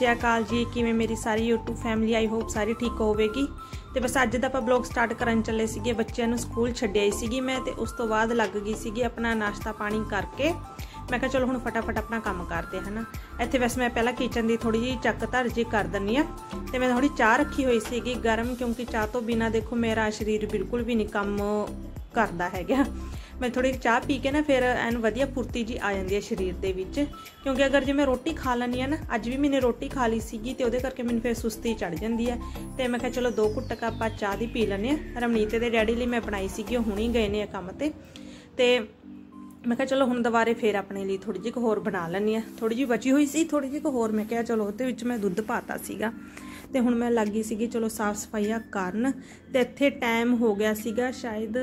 ਸ਼੍ਰੀ ਜੀ ਕਿਵੇਂ ਮੇਰੀ ਸਾਰੀ YouTube ਫੈਮਿਲੀ ਆਈ ਹੋਪ ਸਾਰੀ ਠੀਕ ਹੋਵੇਗੀ ਤੇ ਬਸ ਅੱਜ ਦਾ ਆਪਾਂ ਬਲੌਗ ਸਟਾਰਟ ਕਰਨ ਚੱਲੇ ਸੀਗੇ ਬੱਚਿਆਂ ਨੂੰ ਸਕੂਲ ਛੱਡਿਆ ਹੀ ਸੀਗੀ ਮੈਂ ਤੇ ਉਸ ਤੋਂ ਬਾਅਦ ਲੱਗ ਗਈ ਸੀਗੀ ਆਪਣਾ ਨਾਸ਼ਤਾ ਪਾਣੀ ਕਰਕੇ ਮੈਂ ਕਿਹਾ ਚਲੋ ਹੁਣ ਫਟਾਫਟ ਆਪਣਾ ਕੰਮ ਕਰਦੇ ਹਨਾ ਇੱਥੇ ਵੈਸੇ ਮੈਂ ਪਹਿਲਾਂ ਕਿਚਨ ਦੀ ਥੋੜੀ ਜਿਹੀ ਚੱਕ ਧਰ ਜੀ ਕਰ ਦਿੰਨੀ ਆ ਤੇ ਮੈਂ ਥੋੜੀ ਚਾਹ ਰੱਖੀ ਹੋਈ ਸੀਗੀ ਗਰਮ ਕਿਉਂਕਿ ਚਾਹ ਤੋਂ ਬਿਨਾ ਦੇਖੋ ਮੇਰਾ ਸਰੀਰ ਬਿਲਕੁਲ ਵੀ ਨਹੀਂ ਕੰਮ ਕਰਦਾ ਹੈਗਾ ਮੈਂ ਥੋੜੀ ਚਾਹ ਪੀ ਕੇ ਨਾ ਫਿਰ ਐਨ ਵਧੀਆ ਫੁਰਤੀ ਜੀ ਆ ਜਾਂਦੀ ਹੈ ਸਰੀਰ ਦੇ ਵਿੱਚ ਕਿਉਂਕਿ ਅਗਰ ਜੇ ਮੈਂ ਰੋਟੀ ਖਾ ਲੈਣੀ ਆ ਨਾ ਅੱਜ ਵੀ ਮੈਨੇ ਰੋਟੀ ਖਾ ਲਈ ਸੀਗੀ ਤੇ ਉਹਦੇ ਕਰਕੇ ਮੈਨੂੰ ਫਿਰ ਸੁਸਤੀ ਚੜ ਜਾਂਦੀ ਹੈ ਤੇ ਮੈਂ ਕਿਹਾ ਚਲੋ ਦੋ ਘੁੱਟ ਕੱਪ ਆ ਚਾਹ ਦੀ ਪੀ ਲੈਣੇ ਆ ਰਮਨੀਤ ਦੇ ਡੈਡੀ ਲਈ ਮੈਂ ਬਣਾਈ ਸੀਗੀ ਉਹ ਹੁਣੇ ਗਏ ਨੇ ਕੰਮ ਤੇ ਤੇ ਮੈਂ ਕਿਹਾ ਚਲੋ ਹੁਣ ਦੁਬਾਰੇ ਫੇਰ ਆਪਣੇ ਲਈ ਥੋੜੀ ਜਿਹੀ ਹੋਰ ਬਣਾ ਲੈਣੀ ਆ ਥੋੜੀ ਜਿਹੀ ਬਚੀ ਹੋਈ ਸੀ ਥੋੜੀ ਜਿਹੀ ਹੋਰ ਮੈਂ ਕਿਹਾ ਚਲੋ ਉਹਦੇ ਵਿੱਚ ਮੈਂ ਦੁੱਧ ਪਾਤਾ ਸੀਗਾ ਤੇ ਹੁਣ ਮੈਂ ਲੱਗੀ ਸੀਗੀ ਚਲੋ ਸਾਫ ਸਫਾਈਆਂ ਕਰਨ ਤੇ ਇੱਥੇ ਟਾਈਮ ਹੋ ਗਿਆ ਸੀਗਾ ਸ਼ਾਇਦ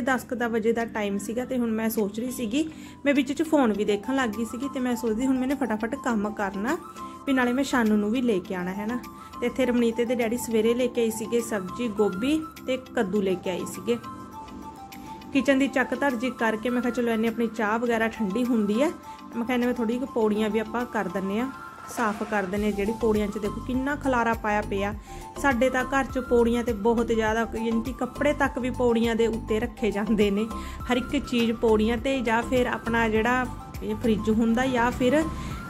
10:30 ਦਾ ਵਜੇ ਦਾ ਟਾਈਮ ਸੀਗਾ ਤੇ ਹੁਣ ਮੈਂ ਸੋਚ ਰਹੀ ਸੀਗੀ ਮੈਂ ਵਿੱਚ ਚ ਫੋਨ ਵੀ ਦੇਖਣ ਲੱਗੀ ਸੀਗੀ ਤੇ ਮੈਂ ਸੋਚਦੀ ਹੁਣ ਮੈਨੇ ਫਟਾਫਟ ਕੰਮ ਕਰਨਾ ਵੀ ਨਾਲੇ ਮੈਂ ਸ਼ਾਨੂ ਨੂੰ ਵੀ ਲੈ ਕੇ ਆਣਾ ਹੈ ਨਾ ਤੇ ਇੱਥੇ ਰਮਨੀਤੇ ਦੇ ਡੈਡੀ ਸਵੇਰੇ ਲੈ ਕੇ ਆਈ ਸੀਗੇ ਸਬਜ਼ੀ ਗੋਭੀ ਤੇ ਕੱਦੂ ਲੈ ਕੇ ਆਈ ਸੀਗੇ ਕਿਚਨ ਦੀ ਚੱਕ ਧਰਜੀ ਕਰਕੇ ਮੈਂ ਕਿਹਾ ਚਲੋ ਐਨੇ ਆਪਣੀ ਚਾਹ ਵਗੈਰਾ ਠੰਡੀ ਹੁੰਦੀ ਹੈ ਮੈਂ ਇਹਨੇ ਮੈਂ ਥੋੜੀ ਜਿਹੀ ਪੌੜੀਆਂ ਵੀ ਆਪਾਂ ਕਰ ਦਿੰਨੇ ਆ ਸਾਫ਼ ਕਰਦੇ ਨੇ ਜਿਹੜੀ ਪੌੜੀਆਂ 'ਚ ਦੇਖੋ ਕਿੰਨਾ ਖਲਾਰਾ ਪਾਇਆ ਪਿਆ ਸਾਡੇ ਤਾਂ ਘਰ 'ਚ ਪੌੜੀਆਂ ਤੇ ਬਹੁਤ ਜ਼ਿਆਦਾ ਯਾਨੀ ਕਿ ਕੱਪੜੇ ਤੱਕ ਵੀ ਪੌੜੀਆਂ ਦੇ ਉੱਤੇ ਰੱਖੇ ਜਾਂਦੇ ਨੇ ਹਰ ਇੱਕ ਚੀਜ਼ ਪੌੜੀਆਂ ਤੇ ਜਾਂ ਫਿਰ ਆਪਣਾ ਜਿਹੜਾ ਇਹ ਫ੍ਰਿਜ ਹੁੰਦਾ ਜਾਂ ਫਿਰ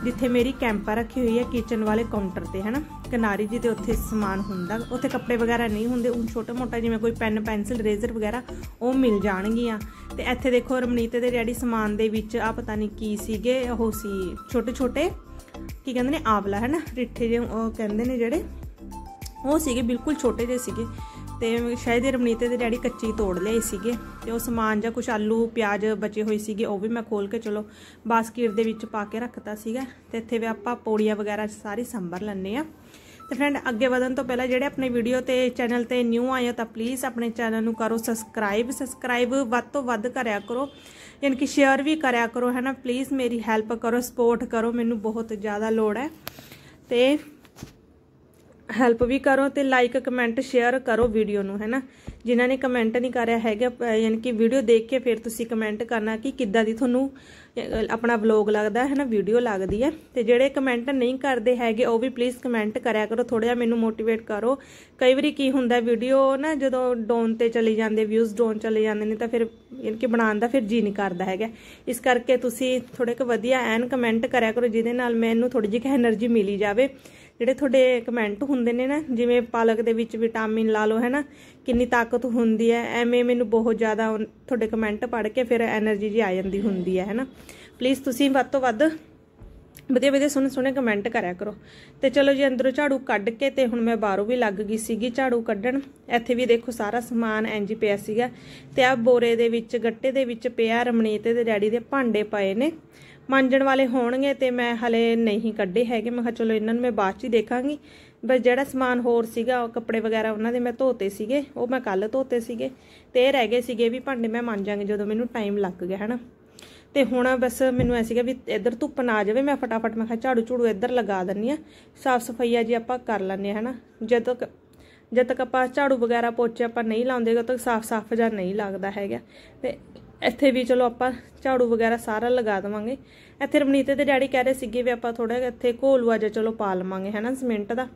ਜਿੱਥੇ ਮੇਰੀ ਕੈਂਪਰ ਰੱਖੀ ਹੋਈ ਹੈ ਕਿਚਨ ਵਾਲੇ ਕਾਊਂਟਰ ਤੇ ਹਨਾ ਕਿਨਾਰੀ ਜੀ ਉੱਥੇ ਸਮਾਨ ਹੁੰਦਾ ਉੱਥੇ ਕੱਪੜੇ ਵਗੈਰਾ ਨਹੀਂ ਹੁੰਦੇ ਉਹ ਛੋਟਾ ਮੋਟਾ ਜਿਵੇਂ ਕੋਈ ਪੈਨ ਪੈਨਸਲ ਰੇਜ਼ਰ ਵਗੈਰਾ ਉਹ ਮਿਲ ਜਾਣਗੀਆਂ ਤੇ ਇੱਥੇ ਦੇਖੋ ਰਮਨੀਤ ਦੇ ਰੈਡੀ ਸਮਾਨ ਦੇ ਵਿੱਚ ਆ ਪਤਾ ਨਹੀਂ ਕੀ ਸੀਗੇ ਉਹ ਸੀ ਛੋਟੇ ਛੋਟੇ ਕੀ ਕਹਿੰਦੇ ਨੇ ਆਵਲਾ ਹੈ ਨਾ ਰਿੱਠੇ ਜਿਹੇ ਉਹ ਕਹਿੰਦੇ ਨੇ ਜਿਹੜੇ ਉਹ ਸੀਗੇ ਬਿਲਕੁਲ ਛੋਟੇ ਜਿਹੇ ਸੀਗੇ ਤੇ ਸ਼ਾਇਦ ਇਹ ਰਮਨੀਤ ਦੇ ਡੈਡੀ ਕੱਚੀ ਤੋੜ ਲਏ ਸੀਗੇ ਤੇ ਉਹ ਸਮਾਨ ਜਾਂ ਕੁਝ ਆਲੂ ਪਿਆਜ਼ ਬਚੇ ਹੋਏ ਸੀਗੇ ਉਹ ਵੀ ਮੈਂ ਖੋਲ ਕੇ ਚਲੋ ਬਾਸਕਟ ਦੇ ਵਿੱਚ ਪਾ ਕੇ ਰੱਖਤਾ ਸੀਗਾ ਤੇ ਇੱਥੇ ਵੀ ਆਪਾਂ ਪੌੜੀਆਂ ਵਗੈਰਾ ਸਾਰੀ ਸੰਭਰ ਲੈਣੇ ਆ ਤੇ ਫਰੈਂਡ ਅੱਗੇ ਵਧਣ ਤੋਂ ਪਹਿਲਾਂ ਜਿਹੜੇ ਆਪਣੇ ਵੀਡੀਓ ਤੇ ਚੈਨਲ ਤੇ ਨਿਊ ਆਏ ਹੋ ਤਾਂ ਪਲੀਜ਼ ਆਪਣੇ ਚੈਨਲ ਨੂੰ ਕਰੋ ਸਬਸਕ੍ਰਾਈਬ ਸਬਸਕ੍ਰਾਈਬ ਵੱਧ ਤੋਂ ਵੱਧ ਕਰਿਆ ਕਰੋ ਯਾਨੀ ਕਿ ਸ਼ੇਅਰ ਵੀ ਕਰਿਆ ਕਰੋ ਹੈ ਨਾ ਪਲੀਜ਼ ਮੇਰੀ ਹੈਲਪ ਕਰੋ ਸਪੋਰਟ ਕਰੋ ਮੈਨੂੰ ਬਹੁਤ ਜ਼ਿਆਦਾ ਲੋੜ ਹੈ ਤੇ ਹੈਲਪ ਵੀ ਕਰੋ ਤੇ ਲਾਈਕ ਕਮੈਂਟ ਸ਼ੇਅਰ ਕਰੋ ਵੀਡੀਓ ਨੂੰ ਹੈਨਾ ਜਿਨ੍ਹਾਂ ਨੇ ਕਮੈਂਟ ਨਹੀਂ ਕਰਿਆ ਹੈਗਾ ਯਾਨੀ ਕਿ ਵੀਡੀਓ ਦੇਖ ਕੇ ਫਿਰ ਤੁਸੀਂ ਕਮੈਂਟ ਕਰਨਾ ਕਿ ਕਿੱਦਾਂ ਦੀ ਤੁਹਾਨੂੰ ਆਪਣਾ ਵਲੌਗ ਲੱਗਦਾ ਹੈਨਾ ਵੀਡੀਓ ਲੱਗਦੀ ਹੈ ਤੇ ਜਿਹੜੇ ਕਮੈਂਟ ਨਹੀਂ ਕਰਦੇ ਹੈਗੇ ਉਹ ਵੀ ਪਲੀਜ਼ ਕਮੈਂਟ ਕਰਿਆ ਕਰੋ ਥੋੜਾ ਜਿਹਾ ਮੈਨੂੰ ਮੋਟੀਵੇਟ ਕਰੋ ਕਈ ਵਾਰੀ ਕੀ ਹੁੰਦਾ ਵੀਡੀਓ ਨਾ ਜਦੋਂ ਡਾਊਨ ਤੇ ਚਲੇ ਜਾਂਦੇ ਵਿਊਜ਼ ਡਾਊਨ ਚਲੇ ਜਾਂਦੇ ਨੇ ਤਾਂ ਫਿਰ ਯਾਨੀ ਕਿ ਬਣਾਉਣ ਦਾ ਫਿਰ ਜੀ ਨਹੀਂ ਕਰਦਾ ਹੈਗਾ ਇਸ ਕਰਕੇ ਤੁਸੀਂ ਥੋੜੇ ਕੁ ਵਧੀਆ ਐਨ ਕਮੈਂਟ ਕਰਿਆ ਕਰੋ ਜਿਹਦੇ ਨਾਲ ਮੈਨੂੰ ਥੋੜੀ ਜਿਹੀ ਐਨਰਜੀ ਮਿਲੀ ਜਾਵੇ ਜਿਹੜੇ ਤੁਹਾਡੇ ਕਮੈਂਟ ਹੁੰਦੇ ਨੇ ਨਾ ਜਿਵੇਂ ਪਾਲਕ ਦੇ ਵਿੱਚ ਵਿਟਾਮਿਨ ਲਾ ਲਓ ਹੈਨਾ ਕਿੰਨੀ ਤਾਕਤ ਹੁੰਦੀ ਹੈ ਐਵੇਂ ਮੈਨੂੰ ਬਹੁਤ ਜ਼ਿਆਦਾ ਤੁਹਾਡੇ ਕਮੈਂਟ ਪੜ੍ਹ ਕੇ ਫਿਰ એનર્ਜੀ ਜੀ ਆ ਜਾਂਦੀ ਹੁੰਦੀ ਹੈ ਹੈਨਾ ਪਲੀਜ਼ ਤੁਸੀਂ ਵੱਧ ਤੋਂ ਵੱਧ ਵਧੀਆ ਵਧੀਆ ਸੁਣ ਸੁਣੇ ਕਮੈਂਟ ਕਰਿਆ ਕਰੋ ਤੇ ਚਲੋ ਜੀ ਅੰਦਰੋਂ ਝਾੜੂ ਕੱਢ ਕੇ ਤੇ ਹੁਣ ਮੈਂ ਬਾਹਰੋਂ ਵੀ ਲੱਗ ਗਈ ਸੀਗੀ ਝਾੜੂ ਕੱਢਣ ਇੱਥੇ ਵੀ ਦੇਖੋ ਸਾਰਾ ਸਮਾਨ ਐਂਜੀ ਪਿਆ ਸੀਗਾ ਤੇ ਆ ਬੋਰੇ ਦੇ ਵਿੱਚ ਗੱਟੇ ਦੇ ਵਿੱਚ ਪਿਆ ਰਮਣੀਤ ਦੇ ਡੈਡੀ ਦੇ ਭਾਂਡੇ ਪਏ ਨੇ ਮਾਂਜਣ ਵਾਲੇ ਹੋਣਗੇ ਤੇ ਮੈਂ ਹਲੇ ਨਹੀਂ ਕੱਢੇ ਹੈਗੇ ਮੈਂ ਕਿਹਾ ਚਲੋ ਇਹਨਾਂ ਨੂੰ ਮੈਂ ਬਾਅਦ 'ਚ ਹੀ ਦੇਖਾਂਗੀ ਬਸ ਜਿਹੜਾ ਸਮਾਨ ਹੋਰ ਸੀਗਾ ਉਹ ਕੱਪੜੇ ਵਗੈਰਾ ਉਹਨਾਂ ਦੇ ਮੈਂ ਧੋਤੇ ਸੀਗੇ ਉਹ ਮੈਂ ਕੱਲ ਧੋਤੇ ਸੀਗੇ ਤੇ ਇਹ ਰਹਿ ਗਏ ਸੀਗੇ ਵੀ ਭਾਂਡੇ ਮੈਂ ਮਾਂਜਾਂਗੇ ਜਦੋਂ ਮੈਨੂੰ ਟਾਈਮ ਲੱਗ ਗਿਆ ਹਨਾ ਤੇ ਹੁਣ ਬਸ ਮੈਨੂੰ ਐ ਸੀਗਾ ਵੀ ਇੱਧਰ ਧੁੱਪ ਨਾ ਜਾਵੇ ਮੈਂ ਫਟਾਫਟ ਮੈਂ ਕਿਹਾ ਝਾੜੂ ਝੂੜੂ ਇੱਧਰ ਲਗਾ ਦਿੰਨੀ ਆ ਸਾਫ ਸਫਾਈਆ ਜੀ ਆਪਾਂ ਕਰ ਲੈਣੇ ਹਨਾ ਜਦੋਂ ਜਦ ਤੱਕ ਆਪਾਂ ਝਾੜੂ ਵਗੈਰਾ ਪੋਚੇ ਆਪਾਂ ਨਹੀਂ ਲਾਉਂਦੇ ਤਾਂ ਤੱਕ ਸਾਫ ਸਾਫ ਜਾਂ ਨਹੀਂ ਲੱਗਦਾ ਹੈਗਾ ਤੇ ਇੱਥੇ ਵੀ ਚਲੋ ਆਪਾਂ ਝਾੜੂ ਵਗੈਰਾ ਸਾਰਾ ਲਗਾ ਦਵਾਂਗੇ ਇੱਥੇ ਰਮਨੀਤ ਦੇ ਡੈਡੀ ਕਹਿ ਰਹੇ ਸੀਗੇ ਵੀ ਆਪਾਂ ਥੋੜਾ ਇੱਥੇ ਘੋਲੂਆ ਜਿਹਾ ਚਲੋ ਪਾ ਲਵਾਂਗੇ ਹੈਨਾ ਸਿਮੈਂਟ ਦਾ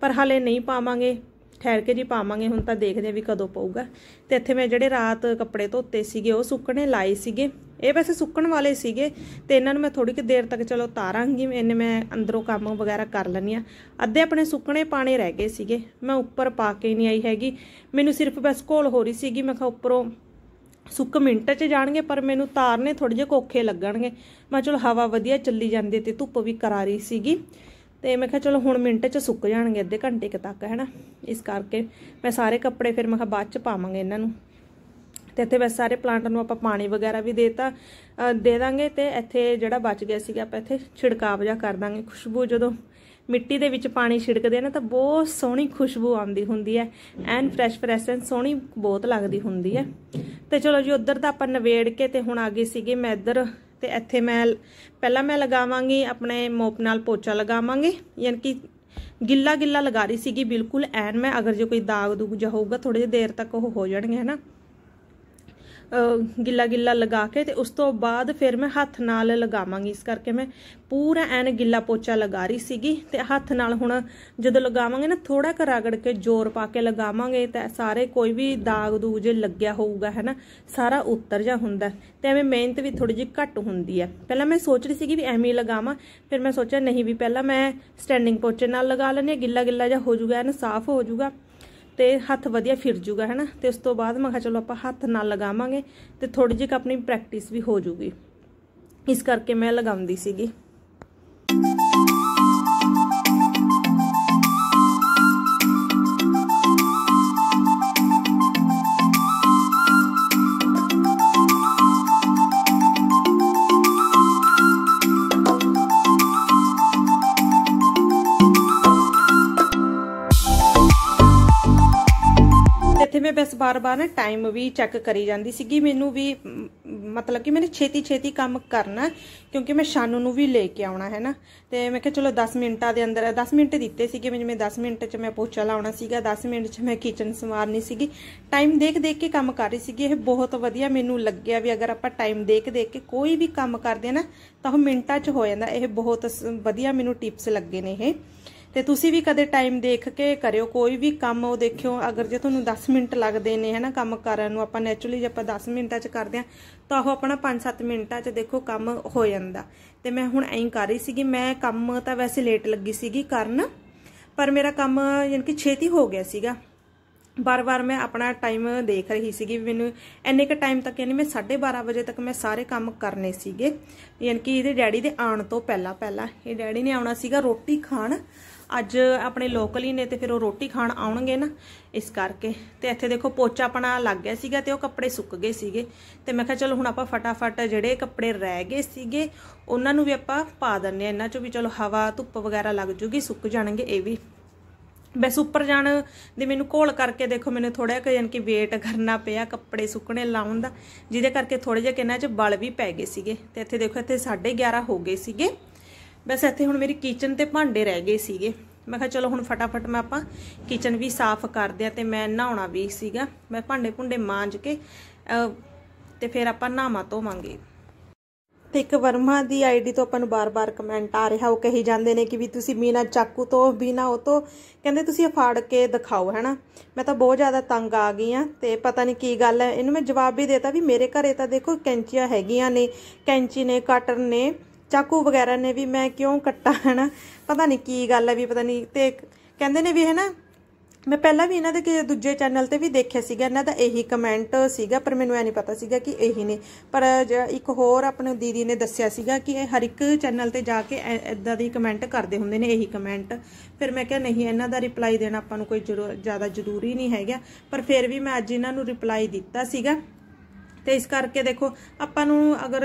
ਪਰ ਹਲੇ ਨਹੀਂ ਪਾਵਾਂਗੇ ਠਹਿਰ ਕੇ ਜੀ ਪਾਵਾਂਗੇ ਹੁਣ ਤਾਂ ਦੇਖਦੇ ਆ ਵੀ ਕਦੋਂ ਪਊਗਾ ਤੇ ਇੱਥੇ ਮੈਂ ਜਿਹੜੇ ਰਾਤ ਕੱਪੜੇ ਧੋਤੇ ਸੀਗੇ ਉਹ ਸੁੱਕਣੇ ਲਾਏ ਸੀਗੇ ਇਹ ਵੈਸੇ ਸੁੱਕਣ ਵਾਲੇ ਸੀਗੇ ਤੇ ਇਹਨਾਂ ਨੂੰ ਮੈਂ ਥੋੜੀ ਕਿ ਦੇਰ ਤੱਕ ਚਲੋ ਤਾਰਾਂਗੀ ਇਹਨੇ ਮੈਂ ਅੰਦਰੋਂ ਕੰਮ ਵਗੈਰਾ ਕਰ ਲੈਣੀ ਆ ਅੱਧੇ ਆਪਣੇ ਸੁੱਕਣੇ ਪਾਣੇ ਰਹਿ ਗਏ ਸੀਗੇ ਮੈਂ ਉੱਪਰ ਪਾ ਕੇ ਨਹੀਂ ਆਈ ਹੈਗੀ ਮੈਨੂੰ ਸਿਰਫ ਬਸ ਘੋਲ ਹੋ ਰਹੀ ਸੀਗੀ ਮੈਂ ਕਿਹਾ ਉੱਪਰੋਂ ਸੁੱਕ ਮਿੰਟ 'ਚ ਜਾਣਗੇ ਪਰ ਮੈਨੂੰ ਤਾਰਨੇ ਥੋੜੇ ਜਿਹਾ ਕੋਖੇ ਲੱਗਣਗੇ ਮੈਂ ਚਲ ਹਵਾ ਵਧੀਆ ਚੱਲੀ ਜਾਂਦੀ ਤੇ ਧੁੱਪ ਵੀ ਕਰਾਰੀ ਸੀਗੀ ਤੇ ਮੈਂ ਕਿਹਾ ਚਲੋ ਹੁਣ ਮਿੰਟ 'ਚ ਸੁੱਕ ਜਾਣਗੇ ਅੱਧੇ ਘੰਟੇ ਕ ਤੱਕ ਹੈਨਾ ਇਸ ਕਰਕੇ ਮੈਂ ਸਾਰੇ ਕੱਪੜੇ ਫਿਰ ਮੈਂ ਕਿਹਾ ਬਾਅਦ 'ਚ ਪਾਵਾਂਗੇ ਇਹਨਾਂ ਨੂੰ ਤੇ ਇੱਥੇ ਵੈਸੇ ਸਾਰੇ ਪਲਾਂਟ ਨੂੰ ਆਪਾਂ ਪਾਣੀ ਵਗੈਰਾ ਵੀ ਦੇਤਾ ਦੇ ਦਾਂਗੇ ਤੇ ਇੱਥੇ ਜਿਹੜਾ ਬਚ ਗਿਆ ਸੀਗਾ ਆਪਾਂ ਇੱਥੇ ਛਿੜਕਾਵ ਜਾਂ ਕਰ ਦਾਂਗੇ ਖੁਸ਼ਬੂ ਜਦੋਂ ਮਿੱਟੀ ਦੇ ਵਿੱਚ ਪਾਣੀ ਛਿੜਕਦੇ ਆ ਨਾ ਤਾਂ ਬਹੁਤ ਸੋਹਣੀ ਖੁਸ਼ਬੂ ਆਉਂਦੀ ਹੁੰਦੀ ਹੈ ਐਨ ਫਰੈਸ਼ ਫਰੈਸ਼ਨੈਂਸ ਸੋਹਣੀ ਬਹੁਤ ਲੱਗਦੀ ਹੁੰਦੀ ਹੈ ਤੇ ਚਲੋ ਜੀ ਉਧਰ ਤਾਂ ਆਪਾਂ ਨਵੇੜ ਕੇ ਤੇ ਹੁਣ ਆ ਗਏ ਸੀਗੇ ਮੈਂ ਇੱਧਰ ਤੇ ਇੱਥੇ ਮੈਂ ਪਹਿਲਾਂ ਮੈਂ ਲਗਾਵਾਂਗੀ ਆਪਣੇ ਮੋਪ ਨਾਲ ਪੋਚਾ ਲਗਾਵਾਂਗੇ ਯਾਨੀ ਕਿ ਗਿੱਲਾ ਗਿੱਲਾ ਲਗਾ ਰਹੀ ਸੀਗੀ ਬਿਲਕੁਲ ਐਨ ਮੈਂ ਅਗਰ ਜੇ ਕੋਈ ਦਾਗ ਦੂਗ ਜਾ ਹੋਊਗਾ ਥੋੜੇ ਜਿਹਾ ਦੇਰ ਤੱਕ ਉਹ ਹੋ ਜਾਣਗੇ ਹਨਾ ਗਿੱਲਾ ਗਿੱਲਾ ਲਗਾ ਕੇ ਤੇ ਉਸ ਤੋਂ ਬਾਅਦ ਫਿਰ ਮੈਂ ਹੱਥ ਨਾਲ ਲਗਾਵਾਂਗੀ ਇਸ ਕਰਕੇ ਮੈਂ ਪੂਰਾ ਐਨ ਗਿੱਲਾ ਪੋਚਾ ਲਗਾ ਰਹੀ ਸੀਗੀ ਤੇ ਹੱਥ ਨਾਲ ਹੁਣ ਜਦੋਂ ਲਗਾਵਾਂਗੇ ਨਾ ਥੋੜਾ ਕਰ ਰਗੜ ਕੇ ਜ਼ੋਰ ਪਾ ਕੇ ਲਗਾਵਾਂਗੇ ਤਾਂ ਸਾਰੇ ਕੋਈ ਵੀ ਦਾਗ ਦੂਜੇ ਜੇ ਲੱਗਿਆ ਹੋਊਗਾ ਹੈਨਾ ਸਾਰਾ ਉੱਤਰ ਜਾ ਹੁੰਦਾ ਤੇ ਐਵੇਂ ਮਿਹਨਤ ਵੀ ਥੋੜੀ ਜਿਹੀ ਘੱਟ ਹੁੰਦੀ ਹੈ ਪਹਿਲਾਂ ਮੈਂ ਸੋਚ ਰਹੀ ਸੀਗੀ ਵੀ ਐਵੇਂ ਹੀ ਲਗਾਵਾਂ ਫਿਰ ਮੈਂ ਸੋਚਿਆ ਨਹੀਂ ਵੀ ਪਹਿਲਾਂ ਮੈਂ ਸਟੈਂਡਿੰਗ ਪੋਚੇ ਨਾਲ ਲਗਾ ਲੈਣੀ ਗਿੱਲਾ ਗਿੱਲਾ ਜਾ ਹੋ ਜਾਊਗਾ ਐਨ ਸਾਫ਼ ਹੋ ਜਾਊਗਾ ਤੇ ਹੱਥ ਵਧੀਆ ਫਿਰ ਜੂਗਾ ਹੈਨਾ ਤੇ ਉਸ ਤੋਂ ਬਾਅਦ ਮੈਂ ਕਿਹਾ ਚਲੋ ਆਪਾਂ ਹੱਥ ਨਾਲ ਲਗਾਵਾਂਗੇ ਤੇ ਥੋੜੀ ਜਿਹੀ ਆਪਣੀ ਪ੍ਰੈਕਟਿਸ ਵੀ ਹੋ ਜੂਗੀ ਇਸ ਕਰਕੇ ਮੈਂ ਲਗਾਉਂਦੀ ਸੀਗੀ ਮੈਂ ਬਸ ਬਾਰ-ਬਾਰ ਨਾ ਟਾਈਮ ਵੀ ਚੈੱਕ ਕਰੀ ਜਾਂਦੀ ਸੀਗੀ ਮੈਨੂੰ ਵੀ ਮਤਲਬ ਕਿ ਮੈਨੇ ਛੇਤੀ-ਛੇਤੀ ਕੰਮ ਕਰਨਾ ਕਿਉਂਕਿ ਮੈਂ ਸ਼ਾਨੂ ਨੂੰ ਵੀ ਲੈ ਕੇ ਆਉਣਾ ਹੈ ਨਾ ਤੇ ਮੈਂ ਕਿਹਾ ਚਲੋ 10 ਮਿੰਟਾਂ ਦੇ ਅੰਦਰ 10 ਮਿੰਟ ਦਿੱਤੇ ਸੀਗੇ ਮੈਂ ਮੈਂ 10 ਮਿੰਟ 'ਚ ਮੈਂ ਪੋਚਾ ਲਾਉਣਾ ਸੀਗਾ 10 ਮਿੰਟ 'ਚ ਮੈਂ ਕਿਚਨ ਸੰਵਾਰਨੀ ਸੀਗੀ ਟਾਈਮ ਦੇਖ-ਦੇਖ ਕੇ ਕੰਮ ਕਰ ਰਹੀ ਸੀਗੀ ਇਹ ਬਹੁਤ ਵਧੀਆ ਮੈਨੂੰ ਲੱਗਿਆ ਵੀ ਅਗਰ ਆਪਾਂ ਟਾਈਮ ਦੇਖ-ਦੇਖ ਕੇ ਕੋਈ ਵੀ ਕੰਮ ਕਰਦੇ ਨਾ ਤਾਂ ਉਹ ਮਿੰਟਾਂ 'ਚ ਹੋ ਜਾਂਦਾ ਇਹ ਬਹੁਤ ਵਧੀਆ ਮੈਨੂੰ ਟਿਪਸ ਲੱਗੇ ਨੇ ਇਹ ਤੇ ਤੁਸੀਂ ਵੀ ਕਦੇ ਟਾਈਮ ਦੇਖ ਕੇ ਕਰਿਓ ਕੋਈ ਵੀ ਕੰਮ ਉਹ ਦੇਖਿਓ ਅਗਰ ਜੇ ਤੁਹਾਨੂੰ 10 ਮਿੰਟ ਲੱਗਦੇ ਨੇ ਹਨਾ ਕੰਮ ਕਰਨ ਨੂੰ ਆਪਾਂ ਨੇਚਰਲੀ ਜੇ ਆਪਾਂ 10 ਮਿੰਟਾਂ 'ਚ ਕਰਦੇ ਆ ਤਾਂ ਉਹ ਆਪਣਾ 5-7 ਮਿੰਟਾਂ 'ਚ ਦੇਖੋ ਕੰਮ ਹੋ ਜਾਂਦਾ ਤੇ ਮੈਂ ਹੁਣ ਐਂ ਕਰ ਰਹੀ ਸੀਗੀ ਮੈਂ ਕੰਮ ਤਾਂ ਵੈਸੇ ਲੇਟ ਲੱਗੀ ਸੀਗੀ ਕਰਨ ਪਰ ਮੇਰਾ ਕੰਮ ਯਾਨੀ ਕਿ ਛੇਤੀ ਹੋ ਗਿਆ ਸੀਗਾ ਬਾਰ-ਬਾਰ ਮੈਂ ਆਪਣਾ ਟਾਈਮ ਦੇਖ ਰਹੀ ਸੀਗੀ ਮੈਨੂੰ ਐਨੇ ਕ ਟਾਈਮ ਤੱਕ ਯਾਨੀ ਮੈਂ 12:30 ਵਜੇ ਤੱਕ ਮੈਂ ਸਾਰੇ ਕੰਮ ਕਰਨੇ ਸੀਗੇ ਯਾਨੀ ਕਿ ਇਹਦੇ ਡੈਡੀ ਦੇ ਆਉਣ ਤੋਂ ਪਹਿਲਾਂ ਪਹਿਲਾਂ ਇਹ ਡੈਡੀ ਨੇ ਆਉਣਾ ਸੀਗਾ ਰੋਟੀ ਖਾਣ ਅੱਜ ਆਪਣੇ ਲੋਕਲ ਹੀ ਨੇ ਤੇ ਫਿਰ ਉਹ ਰੋਟੀ ਖਾਣ ਆਉਣਗੇ ਨਾ ਇਸ ਕਰਕੇ ਤੇ ਇੱਥੇ ਦੇਖੋ ਪੋਚਾ ਆਪਣਾ ਲੱਗ ਗਿਆ ਸੀਗਾ ਤੇ ਉਹ ਕੱਪੜੇ ਸੁੱਕ ਗਏ ਸੀਗੇ ਤੇ ਮੈਂ ਕਿਹਾ ਚਲੋ ਹੁਣ ਆਪਾਂ ਫਟਾਫਟ ਜਿਹੜੇ ਕੱਪੜੇ ਰਹਿ ਗਏ ਸੀਗੇ ਉਹਨਾਂ ਨੂੰ ਵੀ ਆਪਾਂ ਪਾ ਦਿੰਨੇ ਆ ਇਹਨਾਂ ਚੋਂ ਵੀ ਚਲੋ ਹਵਾ ਧੁੱਪ ਵਗੈਰਾ ਲੱਗ ਜੂਗੀ ਸੁੱਕ ਜਾਣਗੇ ਇਹ ਵੀ ਬਸ ਉੱਪਰ ਜਾਣ ਦੇ ਮੈਨੂੰ ਘੋਲ ਕਰਕੇ ਦੇਖੋ ਮੈਨੂੰ ਥੋੜਾ ਜਿਹਾ ਯਾਨਕਿ ਕਿ ਵੇਟ ਕਰਨਾ ਪਿਆ ਕੱਪੜੇ ਸੁੱਕਣੇ ਲਾਉਣ ਦਾ ਜਿਹਦੇ ਕਰਕੇ ਥੋੜੇ ਜਿਹਾ ਕਿੰਨਾ ਚ ਬਲ ਵੀ ਪੈ ਗਏ ਸੀਗੇ ਤੇ ਇੱਥੇ ਦੇਖੋ ਇੱਥੇ 11:30 ਹੋ ਗਏ ਸੀਗੇ ਬਸ ਇੱਥੇ ਹੁਣ ਮੇਰੀ ਕਿਚਨ ਤੇ ਭਾਂਡੇ ਰਹਿ ਗਏ ਸੀਗੇ ਮੈਂ ਕਿਹਾ ਚਲੋ ਹੁਣ ਫਟਾਫਟ ਮੈਂ ਆਪਾਂ ਕਿਚਨ ਵੀ ਸਾਫ਼ ਕਰਦੇ ਆ ਤੇ ਮੈਂ ਨਹਾਉਣਾ ਵੀ ਸੀਗਾ ਮੈਂ ਭਾਂਡੇ ਭੁੰਡੇ ਮਾਂਜ ਕੇ ਤੇ ਫਿਰ ਆਪਾਂ ਨਹਾਵਾ ਧੋਵਾਂਗੇ ਤੇ ਇੱਕ ਵਰਮਾ ਦੀ ਆਈਡੀ ਤੋਂ ਆਪਾਂ ਨੂੰ ਬਾਰ-ਬਾਰ ਕਮੈਂਟ ਆ ਰਿਹਾ ਉਹ ਕਹੀ ਜਾਂਦੇ ਨੇ ਕਿ ਵੀ ਤੁਸੀਂ ਬਿਨਾ ਚਾਕੂ ਤੋਂ ਬਿਨਾ ਉਹ ਤੋਂ ਕਹਿੰਦੇ ਤੁਸੀਂ ਫਾੜ ਕੇ ਦਿਖਾਓ ਹੈਨਾ ਮੈਂ ਤਾਂ ਬਹੁਤ ਜ਼ਿਆਦਾ ਤੰਗ ਆ ਗਈ ਆ ਤੇ ਪਤਾ ਨਹੀਂ ਕੀ ਗੱਲ ਹੈ ਇਹਨੂੰ ਮੈਂ ਜਵਾਬ ਵੀ ਦੇਤਾ ਵੀ ਮੇਰੇ ਘਰੇ ਤਾਂ ਦੇਖੋ ਕੈਂਚੀਆਂ ਹੈਗੀਆਂ ਨੇ ਕੈਂਚੀ ਨੇ ਕਟਰ ਨੇ ਚਾਕੂ ਵਗੈਰਾ ਨੇ ਵੀ ਮੈਂ ਕਿਉਂ ਕੱਟਾ ਹੈ ਨਾ ਪਤਾ ਨਹੀਂ ਕੀ ਗੱਲ ਹੈ ਵੀ ਪਤਾ ਨਹੀਂ ਤੇ ਕਹਿੰਦੇ ਨੇ ਵੀ ਹੈ ਨਾ ਮੈਂ ਪਹਿਲਾਂ ਵੀ ਇਹਨਾਂ ਦੇ ਕਿਸੇ ਦੂਜੇ ਚੈਨਲ ਤੇ ਵੀ ਦੇਖਿਆ ਸੀਗਾ ਇਹਨਾਂ ਦਾ ਇਹੀ ਕਮੈਂਟ ਸੀਗਾ ਪਰ ਮੈਨੂੰ ਐ ਨਹੀਂ ਪਤਾ ਸੀਗਾ ਕਿ ਇਹੀ ਨੇ ਪਰ ਇੱਕ ਹੋਰ ਆਪਣੇ ਦੀਦੀ ਨੇ ਦੱਸਿਆ ਸੀਗਾ ਕਿ ਇਹ ਹਰ ਇੱਕ ਚੈਨਲ ਤੇ ਜਾ ਕੇ ਇਦਾਂ ਦੀ ਕਮੈਂਟ ਕਰਦੇ ਹੁੰਦੇ ਨੇ ਇਹੀ ਕਮੈਂਟ ਫਿਰ ਮੈਂ ਕਿਹਾ ਨਹੀਂ ਇਹਨਾਂ ਦਾ ਰਿਪਲਾਈ ਦੇਣਾ ਆਪਾਂ ਨੂੰ ਕੋਈ ਜ਼ਿਆਦਾ ਜ਼ਰੂਰੀ ਨਹੀਂ ਹੈਗਾ ਪਰ ਫਿਰ ਵੀ ਮੈਂ ਅੱਜ ਇਹਨਾਂ ਨੂੰ ਰਿਪਲਾਈ ਦਿੱਤਾ ਸੀਗਾ ਤੇ ਇਸ ਕਰਕੇ ਦੇਖੋ ਆਪਾਂ ਨੂੰ ਅਗਰ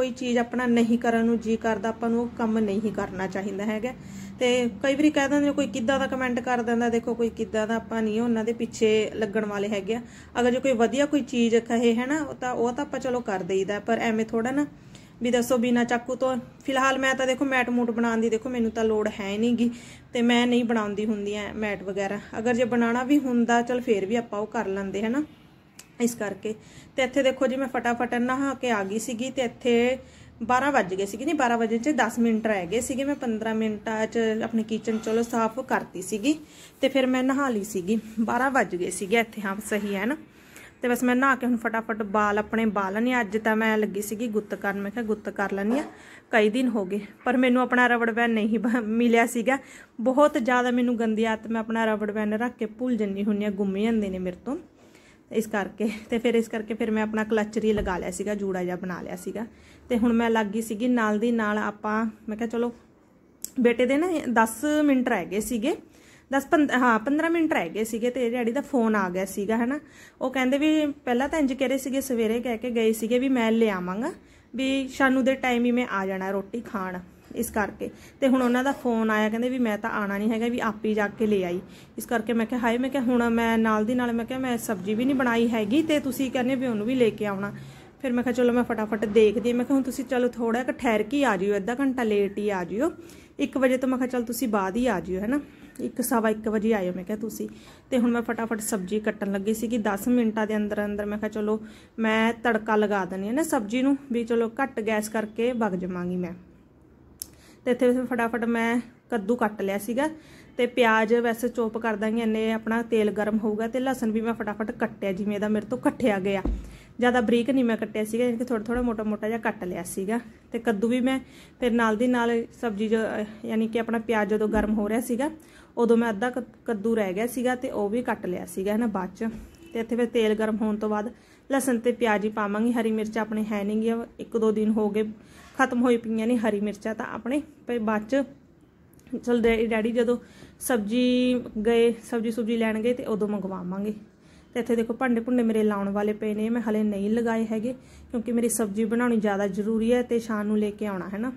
ਕੋਈ ਚੀਜ਼ ਆਪਣਾ ਨਹੀਂ ਕਰਨ ਨੂੰ ਜੀ ਕਰਦਾ ਆਪਾਂ ਨੂੰ ਉਹ ਕੰਮ ਨਹੀਂ ਕਰਨਾ ਚਾਹੀਦਾ ਹੈਗਾ ਤੇ ਕਈ ਵਾਰੀ ਕਹਿ ਦਿੰਦੇ ਕੋਈ ਕਿੱਦਾਂ ਦਾ ਕਮੈਂਟ ਕਰ ਦਿੰਦਾ ਦੇਖੋ ਕੋਈ ਕਿੱਦਾਂ ਦਾ ਆਪਾਂ ਨਹੀਂ ਉਹਨਾਂ ਦੇ ਪਿੱਛੇ ਲੱਗਣ ਵਾਲੇ ਹੈਗੇ ਆ ਅਗਰ ਜੇ ਕੋਈ ਵਧੀਆ ਕੋਈ ਚੀਜ਼ ਕਹੇ ਹੈ ਨਾ ਉਹ ਤਾਂ ਉਹ ਤਾਂ ਆਪਾਂ ਚਲੋ ਕਰ ਦੇਈਦਾ ਪਰ ਐਵੇਂ ਥੋੜਾ ਨਾ ਵੀ ਦੱਸੋ ਬਿਨਾ ਚਾਕੂ ਤੋਂ ਫਿਲਹਾਲ ਮੈਂ ਤਾਂ ਦੇਖੋ ਮੈਟ ਮੂਟ ਬਣਾਉਣ ਦੀ ਦੇਖੋ ਮੈਨੂੰ ਤਾਂ ਲੋੜ ਹੈ ਨਹੀਂਗੀ ਤੇ ਮੈਂ ਨਹੀਂ ਬਣਾਉਂਦੀ ਹੁੰਦੀ ਐ ਮੈਟ ਵਗੈਰਾ ਅਗਰ ਜੇ ਬਣਾਉਣਾ ਵੀ ਹੁੰਦਾ ਚਲ ਫੇਰ ਵੀ ਆਪਾਂ ਉਹ ਕਰ ਲੈਂਦੇ ਨਾ ਇਸ ਕਰਕੇ ਤੇ ਇੱਥੇ ਦੇਖੋ ਜੀ ਮੈਂ ਫਟਾਫਟ ਨਹਾ ਕੇ ਆ ਗਈ ਸੀਗੀ ਤੇ ਇੱਥੇ 12 ਵਜ ਗਏ ਸੀਗੇ ਨਹੀਂ 12 ਵਜੇ ਚ 10 ਮਿੰਟ ਰਹਿ ਗਏ ਸੀਗੇ ਮੈਂ 15 ਮਿੰਟਾਂ ਚ ਆਪਣੀ ਕਿਚਨ ਚਲੋ ਸਾਫ਼ ਕਰਤੀ ਸੀਗੀ ਤੇ ਫਿਰ ਮੈਂ ਨਹਾ ਲਈ ਸੀਗੀ 12 ਵਜ ਗਏ ਸੀਗੇ ਇੱਥੇ ਹਾਂ ਸਹੀ ਹੈ ਨਾ ਤੇ ਬਸ ਮੈਂ ਨਹਾ ਕੇ ਹੁਣ ਫਟਾਫਟ ਬਾਲ ਆਪਣੇ ਬਾਲ ਨਹੀਂ ਅੱਜ ਤਾਂ ਮੈਂ ਲੱਗੀ ਸੀਗੀ ਗੁੱਤ ਕਰਨ ਮੈਂ ਕਿਹਾ ਗੁੱਤ ਕਰ ਲੈਣੀ ਆ ਕਈ ਦਿਨ ਹੋ ਗਏ ਪਰ ਮੈਨੂੰ ਆਪਣਾ ਰਬੜ ਬੈਨ ਨਹੀਂ ਮਿਲਿਆ ਸੀਗਾ ਬਹੁਤ ਜ਼ਿਆਦਾ ਮੈਨੂੰ ਗੰਦੀ ਆਦਤ ਮੈਂ ਆਪਣਾ ਰਬੜ ਬੈਨ ਰੱਖ ਕੇ ਭੁੱਲ ਜੰਨੀ ਹੁੰਨੀ ਆ ਗੁੰਮ ਜਾਂਦੇ ਨੇ ਮੇਰੇ ਤੋਂ ਇਸ ਕਰਕੇ ਤੇ ਫਿਰ ਇਸ ਕਰਕੇ ਫਿਰ ਮੈਂ ਆਪਣਾ ਕਲਚਰੀ ਲਗਾ ਲਿਆ ਸੀਗਾ ਜੂੜਾ ਜਿਹਾ ਬਣਾ ਲਿਆ ਸੀਗਾ ਤੇ ਹੁਣ ਮੈਂ ਲੱਗ ਗਈ ਸੀਗੀ ਨਾਲ ਦੀ ਨਾਲ ਆਪਾਂ ਮੈਂ ਕਿਹਾ ਚਲੋ ਬੇਟੇ ਦੇ ਨਾ 10 ਮਿੰਟ ਰਹਿ ਗਏ ਸੀਗੇ 10 ਹਾਂ 15 ਮਿੰਟ ਰਹਿ ਗਏ ਸੀਗੇ ਤੇ ਡੈਡੀ ਦਾ ਫੋਨ ਆ ਗਿਆ ਸੀਗਾ ਹਨਾ ਉਹ ਕਹਿੰਦੇ ਵੀ ਪਹਿਲਾਂ ਤਾਂ ਇੰਜ ਰਹੇ ਸੀਗੇ ਸਵੇਰੇ ਕਹਿ ਕੇ ਗਏ ਸੀਗੇ ਵੀ ਮੈਂ ਲਿਆਵਾਂਗਾ ਵੀ ਸ਼ਾਨੂ ਦੇ ਟਾਈਮ ਹੀ ਮੈਂ ਆ ਜਾਣਾ ਰੋਟੀ ਖਾਣ ਇਸ ਕਰਕੇ ਤੇ ਹੁਣ ਉਹਨਾਂ ਦਾ ਫੋਨ ਆਇਆ ਕਹਿੰਦੇ ਵੀ ਮੈਂ ਤਾਂ ਆਣਾ ਨਹੀਂ ਹੈਗਾ ਵੀ ਆਪੇ ਜਾ ਕੇ ਲੈ ਆਈ ਇਸ ਕਰਕੇ ਮੈਂ ਕਿਹਾ ਹਾਏ ਮੈਂ ਕਿਹਾ ਹੁਣ ਮੈਂ ਨਾਲ ਦੀ ਨਾਲ ਮੈਂ ਕਿਹਾ ਮੈਂ ਸਬਜ਼ੀ ਵੀ ਨਹੀਂ ਬਣਾਈ ਹੈਗੀ ਤੇ ਤੁਸੀਂ ਕਹਿੰਦੇ ਵੀ ਉਹਨੂੰ ਵੀ ਲੈ ਕੇ ਆਉਣਾ ਫਿਰ ਮੈਂ ਕਿਹਾ ਚਲੋ ਮੈਂ ਫਟਾਫਟ ਦੇਖਦੀ ਮੈਂ ਕਿਹਾ ਹੁਣ ਤੁਸੀਂ ਚਲੋ ਥੋੜਾ ਇੱਕ ਠਹਿਰ ਕੇ ਆ ਜਿਓ ਅੱਧਾ ਘੰਟਾ ਲੇਟ ਹੀ ਆ ਜਿਓ 1 ਵਜੇ ਤੋਂ ਮੈਂ ਕਿਹਾ ਚਲ ਤੁਸੀਂ ਬਾਅਦ ਹੀ ਆ ਜਿਓ ਹੈਨਾ 1 ਵਜੇ ਆਇਓ ਮੈਂ ਕਿਹਾ ਤੁਸੀਂ ਤੇ ਹੁਣ ਮੈਂ ਫਟਾਫਟ ਸਬਜ਼ੀ ਕੱਟਣ ਲੱਗੀ ਸੀ ਕਿ 10 ਮਿੰਟਾਂ ਦੇ ਅੰਦਰ ਅੰਦਰ ਮੈਂ ਕਿਹਾ ਚਲੋ ਮੈਂ ਤੜਕਾ ਲਗਾ ਦਨੀ ਹੈ ਨਾ ਸਬਜ਼ੀ ਨੂੰ ਵੀ ਚਲੋ ਘੱਟ ਗੈਸ ਕਰਕੇ ਬਗ ਜਾਵਾਂਗੀ ਮੈਂ ਤੇ ਇੱਥੇ ਫਟਾਫਟ ਮੈਂ ਕੱਦੂ ਕੱਟ ਲਿਆ ਸੀਗਾ ਤੇ ਪਿਆਜ਼ ਵੈਸੇ ਚੋਪ ਕਰ ਦਾਂਗੇ ਇੰਨੇ ਆਪਣਾ ਤੇਲ ਗਰਮ ਹੋਊਗਾ ਤੇ ਲਸਣ ਵੀ ਮੈਂ ਫਟਾਫਟ ਕੱਟਿਆ ਜਿਵੇਂ ਇਹਦਾ ਮੇਰੇ ਤੋਂ ਕੱਟਿਆ ਗਿਆ ਜ਼ਿਆਦਾ ਬਰੀਕ ਨਹੀਂ ਮੈਂ ਕੱਟਿਆ ਸੀਗਾ ਜਿਵੇਂ ਕਿ ਥੋੜਾ ਥੋੜਾ ਮੋਟਾ ਮੋਟਾ ਜਿਹਾ ਕੱਟ ਲਿਆ ਸੀਗਾ ਤੇ ਕੱਦੂ ਵੀ ਮੈਂ ਫਿਰ ਨਾਲ ਦੀ ਨਾਲ ਸਬਜ਼ੀ ਜੋ ਯਾਨੀ ਕਿ ਆਪਣਾ ਪਿਆਜ਼ ਜਦੋਂ ਗਰਮ ਹੋ ਰਿਹਾ ਸੀਗਾ ਉਦੋਂ ਮੈਂ ਅੱਧਾ ਕੱਦੂ ਰਹਿ ਗਿਆ ਸੀਗਾ ਤੇ ਉਹ ਵੀ ਕੱਟ ਲਿਆ ਸੀਗਾ ਹਨਾ ਬਾਅਦ ਚ ਤੇ ਇੱਥੇ ਫਿਰ ਤੇਲ ਗਰਮ ਹੋਣ ਤੋਂ ਬਾਅਦ ਲਸਣ ਤੇ ਪਿਆਜ਼ ਹੀ ਪਾਵਾਂਗੇ ਹਰੀ ਮਿਰਚ ਆਪਣੇ ਹੈ ਨਹੀਂ ਇੱਕ ਦੋ ਦਿਨ ਹੋ ਗਏ ਖਤਮ ਹੋਈ ਪਈਆਂ ਨੇ ਹਰੀ ਮਿਰਚਾਂ ਤਾਂ ਆਪਣੇ ਪਰ ਬਾਅਦ ਚ ਚਲ ਡੈਡੀ ਜਦੋਂ ਸਬਜੀ ਗਏ ਸਬਜੀ ਸੁਬਜੀ ਲੈਣ ਗਏ ਤੇ ਉਦੋਂ ਮੰਗਵਾਵਾਂਗੇ ਤੇ ਇੱਥੇ ਦੇਖੋ ਭਾਂਡੇ ਭੁੰਡੇ ਮੇਰੇ ਲਾਉਣ ਵਾਲੇ ਪਏ ਨੇ ਮੈਂ ਹਲੇ ਨਹੀਂ ਲਗਾਏ ਹੈਗੇ ਕਿਉਂਕਿ ਮੇਰੀ ਸਬਜੀ ਬਣਾਉਣੀ ਜ਼ਿਆਦਾ ਜ਼ਰੂਰੀ ਹੈ ਤੇ ਸ਼ਾਮ ਨੂੰ ਲੈ ਕੇ ਆਉਣਾ ਹੈ ਨਾ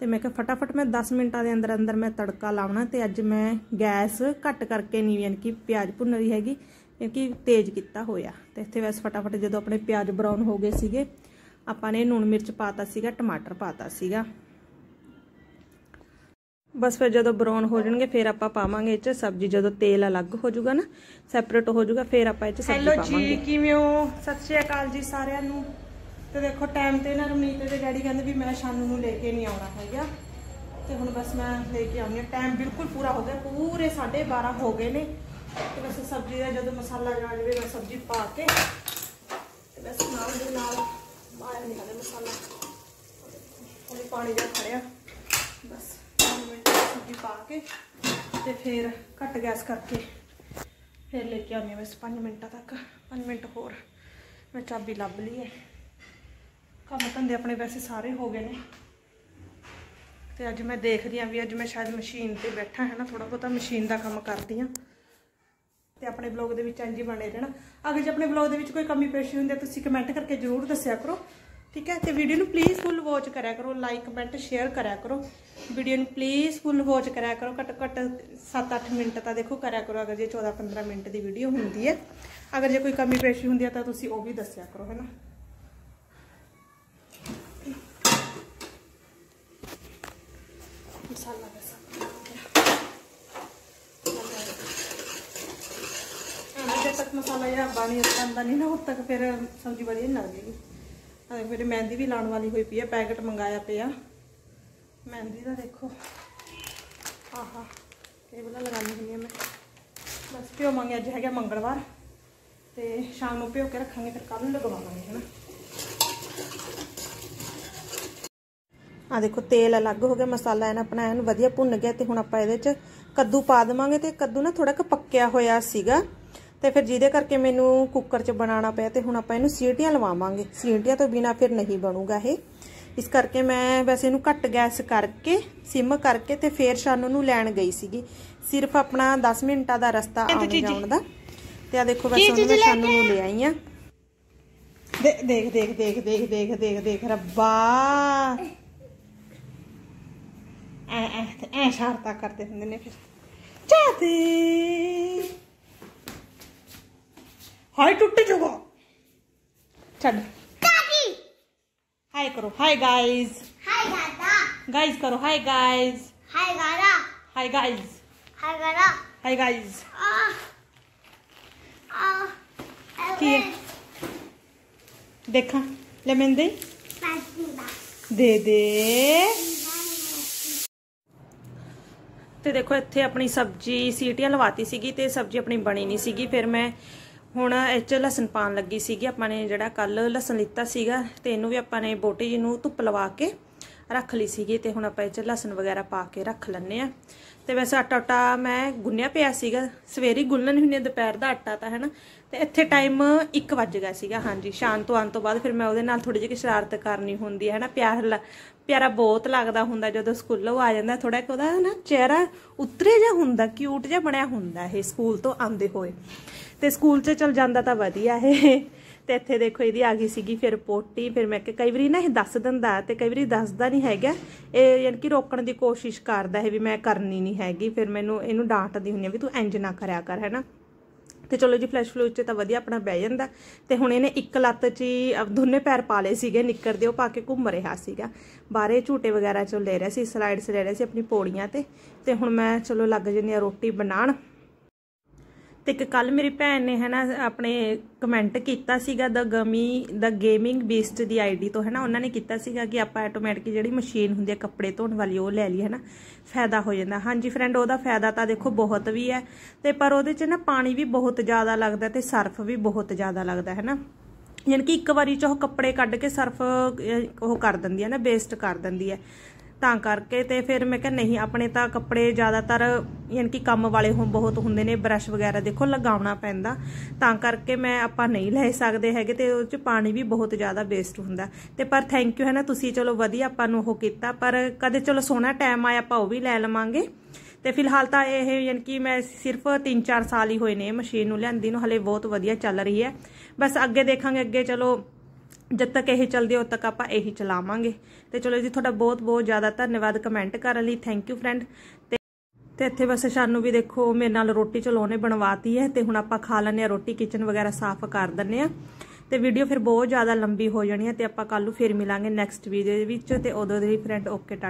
ਤੇ ਮੈਂ ਕਿਹਾ ਫਟਾਫਟ ਮੈਂ 10 ਮਿੰਟਾਂ ਦੇ ਅੰਦਰ ਅੰਦਰ ਮੈਂ ਤੜਕਾ ਲਾਉਣਾ ਤੇ ਅੱਜ ਮੈਂ ਗੈਸ ਘੱਟ ਕਰਕੇ ਨਹੀਂ ਯਾਨੀ ਕਿ ਪਿਆਜ਼ ਭੁੰਨ ਰਹੀ ਹੈਗੀ ਕਿਉਂਕਿ ਤੇਜ਼ ਕੀਤਾ ਹੋਇਆ ਤੇ ਇੱਥੇ ਵੈਸ ਫਟਾਫਟ ਜਦੋਂ ਆਪਣੇ ਪਿਆਜ਼ ਬਰਾਊਨ ਹੋ ਗਏ ਸੀਗੇ ਆਪਾਂ ਨੇ ਨੂਣ ਮਿਰਚ ਪਾਤਾ ਸੀਗਾ ਟਮਾਟਰ ਪਾਤਾ ਸੀਗਾ ਬਸ ਫਿਰ ਜਦੋਂ ਬਰਾਉਨ ਹੋ ਜਾਣਗੇ ਫਿਰ ਆਪਾਂ ਪਾਵਾਂਗੇ ਇਹ ਚ ਸਬਜ਼ੀ ਜਦੋਂ ਤੇਲ ਅਲੱਗ ਹੋ ਜਾਊਗਾ ਨਾ ਸੈਪਰੇਟ ਹੋ ਜਾਊਗਾ ਫਿਰ ਆਪਾਂ ਇਹ ਚ ਸਬਜ਼ੀ ਪਾਵਾਂਗੇ ਹੈਲੋ ਜੀ ਕਿਵੇਂ ਹੋ ਸਤਿ ਸ਼੍ਰੀ ਅਕਾਲ ਜੀ ਸਾਰਿਆਂ ਨੂੰ ਤੇ ਦੇਖੋ ਟਾਈਮ ਤੇ ਨਾ ਰਮਨੀਤ ਦੇ ਡੈਡੀ ਕਹਿੰਦੇ ਵੀ ਮੈਂ ਸ਼ਾਨੂ ਨੂੰ ਲੈ ਕੇ ਨਹੀਂ ਆਉਣਾ ਹੈਗਾ ਤੇ ਹੁਣ ਬਸ ਮੈਂ ਲੈ ਕੇ ਆਉਂਦੀ ਟਾਈਮ ਬਿਲਕੁਲ ਪੂਰਾ ਹੋ ਗਿਆ ਪੂਰੇ 12:30 ਹੋ ਗਏ ਨੇ ਤੇ ਬਸ ਸਬਜ਼ੀ ਦਾ ਜਦੋਂ ਮਸਾਲਾ ਜਾ ਜਵੇ ਮੈਂ ਸਬਜ਼ੀ ਪਾ ਕੇ ਤੇ ਬਸ ਨਾਲ ਦੇ ਨਾਲ ਪਾਣੀ ਦਾ ਖੜਿਆ ਬਸ 5 ਮਿੰਟ ਪਾ ਕੇ ਤੇ ਫਿਰ ਘੱਟ ਗੈਸ ਕਰਕੇ ਫਿਰ ਲੈ ਕੇ ਆਉਂਦੇ ਬਸ 5 ਮਿੰਟਾਂ ਤੱਕ 5 ਮਿੰਟ ਹੋਰ ਮੈਂ ਚਾਬੀ ਲੱਭ ਲਈ ਹੈ ਕੰਮ ਧੰਦੇ ਆਪਣੇ ਵੈਸੇ ਸਾਰੇ ਹੋ ਗਏ ਨੇ ਤੇ ਅੱਜ ਮੈਂ ਦੇਖਦੀ ਆ ਵੀ ਅੱਜ ਮੈਂ ਸ਼ਾਇਦ ਮਸ਼ੀਨ ਤੇ ਬੈਠਾ ਹੈ ਨਾ ਥੋੜਾ ਬੋਤਾ ਮਸ਼ੀਨ ਦਾ ਕੰਮ ਕਰਦੀ ਆ ਤੇ ਆਪਣੇ ਬਲੌਗ ਦੇ ਵਿੱਚ ਇੰਜ ਹੀ ਬਣੇ ਰਹਿਣਾ ਅਗਰ ਜੇ ਆਪਣੇ ਬਲੌਗ ਦੇ ਵਿੱਚ ਕੋਈ ਕਮੀ ਪੇਸ਼ੀ ਹੁੰਦੀ ਹੈ ਤੁਸੀਂ ਕਮੈਂਟ ਕਰਕੇ ਜ਼ਰੂਰ ਦੱਸਿਆ ਕਰੋ ਠੀਕ ਹੈ ਤੇ ਵੀਡੀਓ ਨੂੰ ਪਲੀਜ਼ ਫੁੱਲ ਵਾਚ ਕਰਿਆ ਕਰੋ ਲਾਈਕ ਕਮੈਂਟ ਸ਼ੇਅਰ ਕਰਿਆ ਕਰੋ ਵੀਡੀਓ ਨੂੰ ਪਲੀਜ਼ ਫੁੱਲ ਵਾਚ ਕਰਿਆ ਕਰੋ ਘੱਟ ਘੱਟ 7-8 ਮਿੰਟ ਤਾਂ ਦੇਖੋ ਕਰਿਆ ਕਰੋ ਅਗਰ ਜੇ 14-15 ਮਿੰਟ ਦੀ ਵੀਡੀਓ ਹੁੰਦੀ ਹੈ ਅਗਰ ਜੇ ਕੋਈ ਕਮੀ ਪੇਸ਼ੀ ਹੁੰਦੀ ਹੈ ਤਾਂ ਤੁਸੀਂ ਉਹ ਵੀ ਦੱਸਿਆ ਕਰੋ ਹੈਨਾ ਮਸਾਲਾ ਬਸ ਜੇ ਤੱਕ ਮਸਾਲਾ ਇਹ ਬਾਣੀ ਅੰਦਰ ਨਹੀਂ ਨਾ ਹੁਣ ਤੱਕ ਫਿਰ ਸਬਜ਼ੀ ਬੜੀ ਨਹੀਂ ਲੱਗੇਗੀ ਮੇਰੇ ਮਹਿੰਦੀ ਵੀ ਲਾਉਣ ਵਾਲੀ ਹੋਈ ਪਈ ਆ ਪੈਕਟ ਮੰਗਾਇਆ ਪਿਆ ਮਹਿੰਦੀ ਦਾ ਦੇਖੋ ਆਹਾ ਇਹ ਬੁਲਾ ਲਗਾਉਣੀ ਹੁੰਦੀ ਹੈ ਮੈਂ ਬਸ ਪਿਓ ਮੰਗੇ ਅੱਜ ਹੈਗਾ ਮੰਗਲਵਾਰ ਤੇ ਸ਼ਾਮ ਨੂੰ ਪਿਓ ਕੇ ਰੱਖਾਂਗੇ ਫਿਰ ਕੱਲ ਲਗਵਾਵਾਂਗੇ ਹਨਾ ਆ ਦੇਖੋ ਤੇਲ ਅਲੱਗ ਹੋ ਗਿਆ ਮਸਾਲਾ ਇਹਨਾਂ ਆਪਣਾ ਇਹਨੂੰ ਵਧੀਆ ਭੁੰਨ ਗਿਆ ਤੇ ਹੁਣ ਆਪਾਂ ਇਹਦੇ ਚ ਕੱਦੂ ਪਾ ਦਵਾਂਗੇ ਤੇ ਕੱਦੂ ਨਾ ਥੋੜਾ ਕ ਪੱਕਿਆ ਹੋਇਆ ਸੀਗਾ ਤੇ ਫਿਰ ਜਿਹਦੇ ਕਰਕੇ ਮੈਨੂੰ ਕੁੱਕਰ 'ਚ ਬਣਾਉਣਾ ਪਿਆ ਤੇ ਹੁਣ ਆਪਾਂ ਇਹਨੂੰ ਸੀਟੀਆਂ ਲਵਾਵਾਂਗੇ ਸੀਟੀਆਂ ਤੋਂ ਬਿਨਾ ਫਿਰ ਨਹੀਂ ਬਣੂਗਾ ਇਹ ਇਸ ਕਰਕੇ ਮੈਂ ਵੈਸੇ ਇਹਨੂੰ ਘੱਟ ਗੈਸ ਕਰਕੇ ਸਿਮ ਕਰਕੇ ਤੇ ਫਿਰ ਸ਼ਾਨੂ ਨੂੰ ਲੈਣ ਗਈ ਸੀਗੀ ਸਿਰਫ ਆਪਣਾ 10 ਮਿੰਟਾਂ ਦਾ ਰਸਤਾ ਆਉਣ ਜਾਣ ਦਾ ਤੇ ਆ ਦੇਖੋ ਵੈਸੇ ਉਹਨੂੰ ਸ਼ਾਨੂ ਨੂੰ ਲੈ ਆਈ ਆ ਦੇਖ ਦੇਖ ਦੇਖ ਦੇਖ ਦੇਖ ਦੇਖ ਦੇਖ ਰੱਬਾ ਐ ਐ ਐ ਸ਼ਰਤਾ ਕਰਦੇ ਹੁੰਦੇ ਨੇ ਫਿਰ ਚਾਤੀ ਹਾਏ ਟੁੱਟ ਜੂਗਾ ਛੱਡ ਕਾਕੀ ਹਾਈ ਕਰੋ ਹਾਈ ਗਾਇਜ਼ ਹਾਈ ਗਾਦਾ ਗਾਇਜ਼ ਕਰੋ ਹਾਈ ਗਾਇਜ਼ ਹਾਈ ਗਾਦਾ ਹਾਈ ਗਾਇਜ਼ ਹਾਈ ਗਾਦਾ ਹਾਈ ਗਾਇਜ਼ ਆ ਕੀ ਹੈ ਦੇਖਾਂ ਲੈ ਮੈਂ ਦੇ ਦੇ ਦੇ ਤੇ ਦੇਖੋ ਇੱਥੇ ਆਪਣੀ ਸਬਜ਼ੀ ਸੀਟੀਆਂ ਲਵਾਤੀ ਸੀਗੀ ਤੇ ਸਬਜ਼ੀ ਆਪਣੀ ਬਣੀ ਨਹੀਂ ਸੀਗੀ ਫਿਰ ਮੈਂ ਹੁਣ ਇਹ ਚ ਲਸਣ ਪਾਣ ਲੱਗੀ ਸੀਗੀ ਆਪਾਂ ਨੇ ਜਿਹੜਾ ਕੱਲ ਲਸਣ ਲਿੱਤਾ ਸੀਗਾ ਤੇ ਇਹਨੂੰ ਵੀ ਆਪਾਂ ਨੇ ਬੋਟੀ ਜੀ ਨੂੰ ਧੁੱਪ ਲਵਾ ਕੇ ਰੱਖ ਲਈ ਸੀਗੀ ਤੇ ਹੁਣ ਆਪਾਂ ਇਹ ਚ ਲਸਣ ਵਗੈਰਾ ਪਾ ਕੇ ਰੱਖ ਲੈਣੇ ਆ ਤੇ ਵੈਸੇ ਆਟਾ ਟਾ ਮੈਂ ਗੁੰਨਿਆ ਪਿਆ ਸੀਗਾ ਸਵੇਰੀ ਗੁੰਨਣ ਹੁੰਦੀ ਦੁਪਹਿਰ ਦਾ ਆਟਾ ਤਾਂ ਹੈਨਾ ਤੇ ਇੱਥੇ ਟਾਈਮ 1 ਵਜ ਗਿਆ ਸੀਗਾ ਹਾਂਜੀ ਸ਼ਾਮ ਤੋਂ ਆਉਣ ਤੋਂ ਬਾਅਦ ਫਿਰ ਮੈਂ ਉਹਦੇ ਨਾਲ ਥੋੜੀ ਜਿਹੀ ਸ਼ਰਾਰਤ ਕਰਨੀ ਹੁੰਦੀ ਹੈ ਹੈਨਾ ਪਿਆਰ ਪਿਆਰਾ ਬਹੁਤ ਲੱਗਦਾ ਹੁੰਦਾ ਜਦੋਂ ਸਕੂਲੋਂ ਆ ਜਾਂਦਾ ਥੋੜਾ ਕੋਦਾ ਉਹਦਾ ਨਾ ਚਿਹਰਾ ਉਤਰੇ ਜਾਂ ਹੁੰਦਾ ਕਿਊਟ ਜਿਹਾ ਬਣਿਆ ਹੁੰਦਾ ਇਹ ਸਕੂਲ ਤੋਂ ਆਉਂਦੇ ਹੋਏ ਤੇ ਸਕੂਲ 'ਚ ਚਲ ਜਾਂਦਾ ਤਾਂ ਵਧੀਆ ਹੈ ਤੇ ਇੱਥੇ ਦੇਖੋ ਇਹਦੀ ਆ ਗਈ ਸੀਗੀ ਫਿਰ ਪੋਟੀ ਫਿਰ ਮੈਂ ਕਿ ਕਈ ਵਾਰੀ ਨਾ ਇਹ ਦੱਸ ਦਿੰਦਾ ਤੇ ਕਈ ਵਾਰੀ ਦੱਸਦਾ ਨਹੀਂ ਹੈਗਾ ਇਹ ਯਾਨੀ ਕਿ ਰੋਕਣ ਦੀ ਕੋਸ਼ਿਸ਼ ਕਰਦਾ ਹੈ ਵੀ ਮੈਂ ਕਰਨੀ ਨਹੀਂ ਹੈਗੀ ਫਿਰ ਮੈਨੂੰ ਇਹਨੂੰ ਡਾਂਟਦੀ ਹੁੰਦੀ ਆ ਵੀ ਤੂੰ ਇੰਜ ਨਾ ਕਰਿਆ ਕਰ ਹੈਨਾ ਤੇ ਚਲੋ ਜੀ ਫਲੈਸ਼ ਫਲੂਚ ਤੇ ਤਾਂ ਵਧੀਆ ਆਪਣਾ ਬਹਿ ਜਾਂਦਾ ਤੇ ਹੁਣ ਇਹਨੇ ਇੱਕ ਲੱਤ 'ਚ ਹੀ ਦੋਨੇ ਪੈਰ ਪਾ ਲਏ ਸੀਗੇ ਨਿੱਕਰ ਦੇ ਉਹ ਪਾ ਕੇ ਘੁੰਮ ਰਿਹਾ ਸੀਗਾ ਬਾਰੇ ਝੂਟੇ ਵਗੈਰਾ ਚੋਂ ਲੈ ਰਿਹਾ ਸੀ ਸਲਾਈਡਸ ਲੈ ਰਿਹਾ ਸੀ ਆਪਣੀ ਪੌੜੀਆਂ ਤੇ ਤੇ ਹੁਣ ਮੈਂ ਚਲੋ ਲੱਗ ਜੰਨੀ ਆ ਰੋਟੀ ਬਣਾਉਣ ਤੇ ਇੱਕ ਕੱਲ ਮੇਰੀ ਭੈਣ ਨੇ ਹੈਨਾ ਆਪਣੇ ਕਮੈਂਟ ਕੀਤਾ ਸੀਗਾ ਦਾ ਗਮੀ ਦਾ ਗੇਮਿੰਗ ਬੀਸਟ ਦੀ ਆਈਡੀ ਤੋਂ ਹੈਨਾ ਉਹਨਾਂ ਨੇ ਕੀਤਾ ਸੀਗਾ ਕਿ ਆਪਾਂ ਆਟੋਮੈਟਿਕ ਜਿਹੜੀ ਮਸ਼ੀਨ ਹੁੰਦੀ ਹੈ ਕੱਪੜੇ ਧੋਣ ਵਾਲੀ ਉਹ ਲੈ ਲਈ ਹੈਨਾ ਫਾਇਦਾ ਹੋ ਜਾਂਦਾ ਹਾਂਜੀ ਫਰੈਂਡ ਉਹਦਾ ਫਾਇਦਾ ਤਾਂ ਦੇਖੋ ਬਹੁਤ ਵੀ ਹੈ ਤੇ ਪਰ ਉਹਦੇ 'ਚ ਨਾ ਪਾਣੀ ਵੀ ਬਹੁਤ ਜ਼ਿਆਦਾ ਲੱਗਦਾ ਤੇ ਸਰਫ ਵੀ ਬਹੁਤ ਜ਼ਿਆਦਾ ਲੱਗਦਾ ਹੈਨਾ ਯਾਨੀ ਕਿ ਇੱਕ ਵਾਰੀ ਚ ਉਹ ਕੱਪੜੇ ਕੱਢ ਕੇ ਸਰਫ ਉਹ ਕਰ ਦਿੰਦੀ ਹੈ ਨਾ ਵੇਸਟ ਕਰ ਦਿੰਦੀ ਹੈ ਤਾਂ ਕਰਕੇ ਤੇ ਫਿਰ ਮੈਂ ਕਿਹਾ ਨਹੀਂ ਆਪਣੇ ਤਾਂ ਕੱਪੜੇ ਜ਼ਿਆਦਾਤਰ ਯਾਨਕਿ ਕੰਮ ਵਾਲੇ ਹੋਂ ਬਹੁਤ ਹੁੰਦੇ ਨੇ ਬਰਸ਼ ਵਗੈਰਾ ਦੇਖੋ ਲਗਾਉਣਾ ਪੈਂਦਾ ਤਾਂ ਕਰਕੇ ਮੈਂ ਆਪਾਂ ਨਹੀਂ ਲੈ ਸਕਦੇ ਹੈਗੇ ਤੇ ਉਹ ਚ ਪਾਣੀ ਵੀ ਬਹੁਤ ਜ਼ਿਆਦਾ ਵੇਸਟ ਹੁੰਦਾ ਤੇ ਪਰ ਥੈਂਕ ਯੂ ਹੈ ਨਾ ਤੁਸੀਂ ਚਲੋ ਵਧੀਆ ਆਪਾਂ ਨੂੰ ਉਹ ਕੀਤਾ ਪਰ ਕਦੇ ਚਲੋ ਸੋਹਣਾ ਟਾਈਮ ਆਇਆ ਆਪਾਂ ਉਹ ਵੀ ਲੈ ਲਵਾਂਗੇ ਤੇ ਫਿਲਹਾਲ ਤਾਂ ਇਹ ਯਾਨਕਿ ਮੈਂ ਸਿਰਫ 3-4 ਸਾਲ ਹੀ ਹੋਏ ਨੇ ਮਸ਼ੀਨ ਨੂੰ ਲਿਆਂਦੀ ਨੂੰ ਹਲੇ ਬਹੁਤ ਵਧੀਆ ਚੱਲ ਰਹੀ ਹੈ ਬਸ ਅੱਗੇ ਦੇਖਾਂਗੇ ਅੱਗੇ ਚਲੋ ਜਦ ਤੱਕ ਇਹ ਚੱਲਦੀ ਉਦ ਤੱਕ ਆਪਾਂ ਇਹੀ ਚਲਾਵਾਂਗੇ ਤੇ ਚਲੋ ਜੀ ਤੁਹਾਡਾ ਬਹੁਤ ਬਹੁਤ ਜ਼ਿਆਦਾ ਧੰਨਵਾਦ ਕਮੈਂਟ ਕਰਨ ਲਈ ਥੈਂਕ ਯੂ ਫਰੈਂਡ ਤੇ ਇੱਥੇ ਬਸ ਸਾਨੂੰ ਵੀ ਦੇਖੋ ਮੇਰੇ ਨਾਲ ਰੋਟੀ ਚਲੋਨੇ ਬਣਵਾਤੀ ਹੈ ਤੇ ਹੁਣ ਆਪਾਂ ਖਾ ਲੈਣੇ ਆ ਰੋਟੀ ਕਿਚਨ ਵਗੈਰਾ ਸਾਫ਼ ਕਰ ਦਿੰਨੇ ਆ ਤੇ ਵੀਡੀਓ ਫਿਰ ਬਹੁਤ ਜ਼ਿਆਦਾ ਲੰਬੀ ਹੋ ਜਾਣੀ ਹੈ ਤੇ ਆਪਾਂ ਕੱਲ ਨੂੰ ਫਿਰ ਮਿਲਾਂਗੇ ਨੈਕਸਟ ਵੀਡੀਓ ਦੇ ਵਿੱਚ ਤੇ ਉਦੋਂ ਦੇ ਲਈ ਫਰੈਂਡ ਓਕੇ